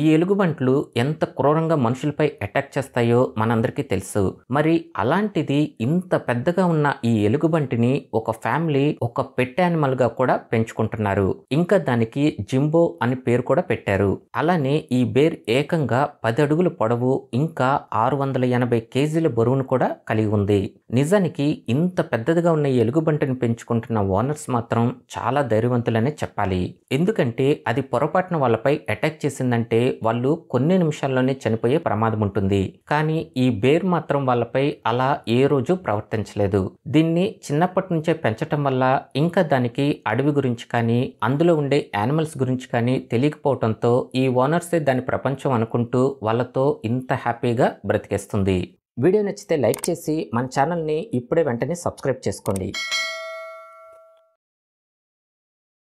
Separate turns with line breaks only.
ఈ ఎలుగుబంట్లు ఎంత క్రూరంగా మనుషులపై అటాక్ చేస్తాయో మనందరికీ తెలుసు మరి అలాంటిది ఇంత పెద్దగా ఉన్న ఈ ఎలుగుబంటిని ఒక ఫ్యామిలీ ఒక పెట్ యానిమల్ గా కూడా పెంచుకుంటున్నారు ఇంకా దానికి జింబో అని పేరు కూడా పెట్టారు అలానే ఈ బేర్ ఏకంగా పది అడుగుల పొడవు ఇంకా ఆరు వందల ఎనభై కేజీల బరువును కూడా కలిగి ఉంది నిజానికి ఇంత పెద్దదిగా ఉన్న ఈ ఎలుగుబంటిని పెంచుకుంటున్న ఓనర్స్ మాత్రం చాలా ధైర్యవంతులనే చెప్పాలి ఎందుకంటే అది పొరపాటున వాళ్ళపై అటాక్ చేసిందంటే వాళ్ళు కొన్ని నిమిషాల్లోనే చనిపోయే ప్రమాదం ఉంటుంది కానీ ఈ బేర్ మాత్రం వాళ్ళపై అలా ఏ రోజు ప్రవర్తించలేదు దీన్ని చిన్నప్పటి నుంచే పెంచటం వల్ల ఇంకా దానికి అడవి గురించి కానీ అందులో ఉండే యానిమల్స్ గురించి కానీ తెలియకపోవడంతో ఈ ఓనర్సే దాని ప్రపంచం అనుకుంటూ వాళ్ళతో ఇంత హ్యాపీగా బ్రతికేస్తుంది వీడియో నచ్చితే లైక్ చేసి మన ఛానల్ని ఇప్పుడే వెంటనే సబ్స్క్రైబ్ చేసుకోండి